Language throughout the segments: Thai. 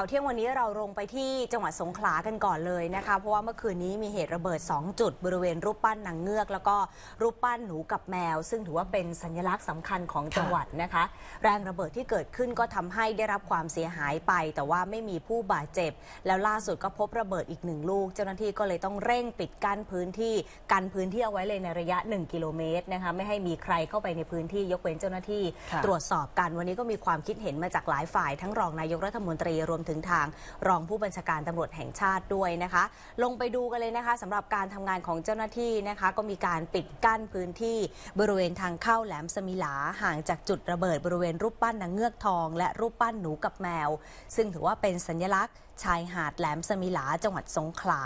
ข่าวเที่ยงวันนี้เราลงไปที่จังหวัดสงขลากันก่อนเลยนะคะเพราะว่าเมื่อคืนนี้มีเหตุระเบิด 2 จุดบริเวณรูปปั้นนางเงือก แล้วก็รูปปั้นหนูกับแมว ซึ่งถือว่าเป็นสัญลักษณ์สำคัญของจังหวัดนะคะ แรงระเบิดที่เกิดขึ้นก็ทำให้ได้รับความเสียหายไป แต่ว่าไม่มีผู้บาดเจ็บแล้วล่าสุดก็พบระเบิดอีกหนึ่งลูก เจ้าหน้าที่ก็เลยต้องเร่งปิดกั้นพื้นที่กันพื้นที่เอาไว้เลยในระยะ 1 กิโลเมตรนะคะไม่ให้มีใครเข้าไปในพื้นที่ยกเว้นเจ้าหน้าที่ ตรวจสอบกันวันนี้ก็มีความคิดเห็นมาจากหลายฝ่าย ทั้งรองนายกรัฐมนตรีรวมถึงทางรองผู้บัญชาการตำรวจแห่งชาติด้วยนะคะ ลงไปดูกันเลยนะคะ สำหรับการทำงานของเจ้าหน้าที่นะคะ ก็มีการปิดกั้นพื้นที่บริเวณทางเข้าแหลมสมิลาห่างจากจุดระเบิดบริเวณรูปปั้นนางเงือกทอง และรูปปั้นหนูกับแมว ซึ่งถือว่าเป็นสัญลักษณ์ ชายหาดแหลมสมิลาจังหวัดสงขลา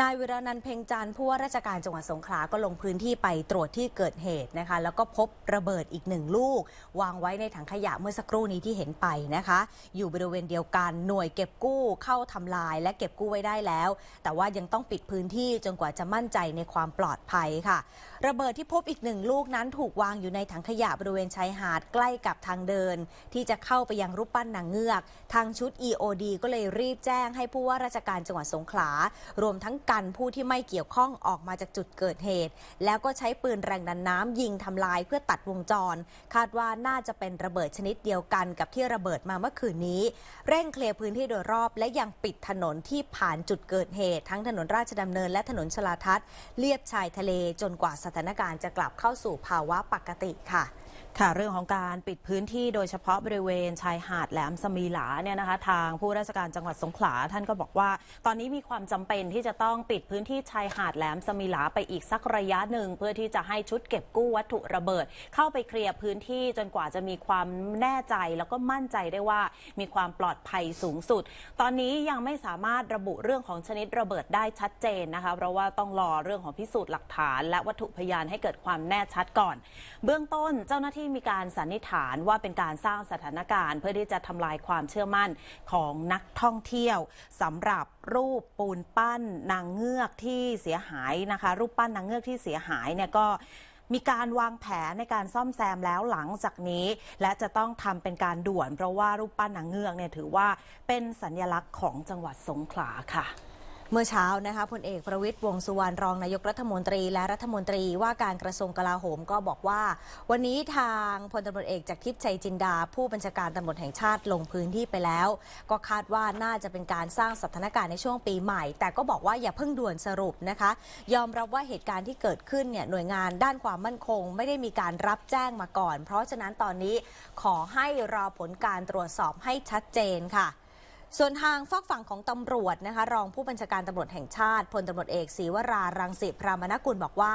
นายวิรนันเพ็งจันผู้ว่าราชการจังหวัดสงขลา ก็ลงพื้นที่ไปตรวจที่เกิดเหตุนะคะแล้วก็พบระเบิดอีกหนึ่งลูก วางไว้ในถังขยะเมื่อสักครู่นี้ที่เห็นไปนะคะ อยู่บริเวณเดียวกันหน่วยเก็บกู้เข้าทำลายและเก็บกู้ไว้ได้แล้ว แต่ว่ายังต้องปิดพื้นที่จนกว่าจะมั่นใจในความปลอดภัยค่ะ ระเบิดที่พบอีกหนึ่งลูกนั้นถูกวางอยู่ในถังขยะบริเวณชายหาดใกล้กับทางเดินที่จะเข้าไปยังรูปปั้นนางเงือก ทางชุด EOD ก็เลยรีบแจ้งให้ผู้ว่าราชการจังหวัดสงขลา รวมทั้งกันผู้ที่ไม่เกี่ยวข้องออกมาจากจุดเกิดเหตุ แล้วก็ใช้ปืนแรงดันน้ำยิงทำลายเพื่อตัดวงจร คาดว่าน่าจะเป็นระเบิดชนิดเดียวกันกับที่ระเบิดมาเมื่อคืนนี้เร่งเคลพื้นที่โดยรอบและยังปิดถนนที่ผ่านจุดเกิดเหตุ ทั้งถนนราชดำเนินและถนนชลาทัศน์เลียบชายทะเลจนกว่าสถานการณ์จะกลับเข้าสู่ภาวะปกติค่ะค่ะเรื่องของการปิดพื้นที่โดยเฉพาะบริเวณชายหาดแหลมสมีหลาเนี่ยนะคะทางผู้ราชการจังหวัดสงขลาท่านก็บอกว่า ตอนนี้มีความจำเป็นที่จะต้องปิดพื้นที่ชายหาดแหลมสมีหลาไปอีกสักระยะหนึ่งเพื่อที่จะให้ชุดเก็บกู้วัตถุระเบิด เข้าไปเคลียร์พื้นที่จนกว่าจะมีความแน่ใจแล้วก็มั่นใจได้ว่ามีความปลอดภัยสูงสุด ตอนนี้ยังไม่สามารถระบุเรื่องของชนิดระเบิดได้ชัดเจนนะคะเพราะว่าต้องรอเรื่องของพิสูจน์หลักฐาน และวัตถุพยานให้เกิดความแน่ชัดก่อน เบื้องต้นเจ้าหน้าที่ที่มีการสันนิษฐานว่าเป็นการสร้างสถานการณ์ เพื่อที่จะทำลายความเชื่อมั่นของนักท่องเที่ยว สำหรับรูปปูนปั้นนางเงือกที่เสียหายนะคะ รูปปั้นนางเงือกที่เสียหายเนี่ยก็มีการวางแผนในการซ่อมแซมแล้วหลังจากนี้ และจะต้องทำเป็นการด่วนเพราะว่ารูปปั้นนางเงือกเนี่ยถือว่าเป็นสัญลักษณ์ของจังหวัดสงขลาค่ะเมื่อเช้านะคะพลเอกประวิตยวงสุวรรณรองนายกรัฐมนตรีและรัฐมนตรีว่าการกระทรวงกลาโหมก็บอกว่า วันนี้ทางพลตำรวจเอกจากทิพย์ชัยจินดาผู้บัญชาการตำรวจแห่งชาติลงพื้นที่ไปแล้ว ก็คาดว่าน่าจะเป็นการสร้างสถานการณ์ในช่วงปีใหม่ แต่ก็บอกว่าอย่าเพิ่งด่วนสรุปนะคะ ยอมรับว่าเหตุการณ์ที่เกิดขึ้นเนี่ยหน่วยงานด้านความมั่นคง ไม่ได้มีการรับแจ้งมาก่อน เพราะฉะนั้นตอนนี้ ขอให้รอผลการตรวจสอบให้ชัดเจนค่ะส่วนทางฝากฝั่งของตำรวจนะคะรองผู้บัญชาการตำรวจแห่งชาติ พลตารวจเอกศรีวรา รังสิพรามนกุลบอกว่า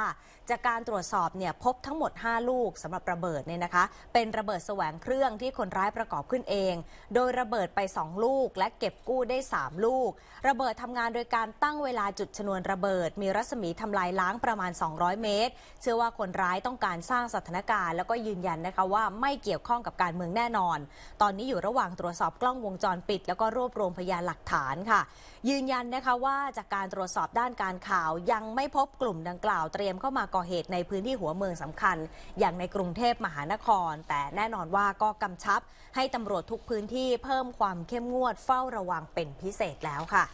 จากการตรวจสอบเนี่ยพบทั้งหมด 5 ลูกสำหรับระเบิดเนี่ยนะคะเป็นระเบิดแสวงเครื่องที่คนร้ายประกอบขึ้นเอง โดยระเบิดไป 2 ลูก และเก็บกู้ได้ 3 ลูก ระเบิดทำงานโดยการตั้งเวลาจุดชนวนระเบิด มีรัศมีทำลายล้างประมาณ 200 เมตร เชื่อว่าคนร้ายต้องการสร้างสถานการณ์แล้วก็ยืนยันนะคะว่าไม่เกี่ยวข้องกับการเมืองแน่นอน ตอนนี้อยู่ระหว่างตรวจสอบกล้องวงจรปิด แล้วก็รวบบรวมพยานหลักฐานค่ะ ยืนยันนะคะว่าจากการตรวจสอบด้านการข่าวยังไม่พบกลุ่มดังกล่าวเตรียมเข้ามาก่อเหตุในพื้นที่หัวเมืองสำคัญ อย่างในกรุงเทพมหานคร แต่แน่นอนว่าก็กำชับให้ตำรวจทุกพื้นที่เพิ่มความเข้มงวดเฝ้าระวังเป็นพิเศษแล้วค่ะ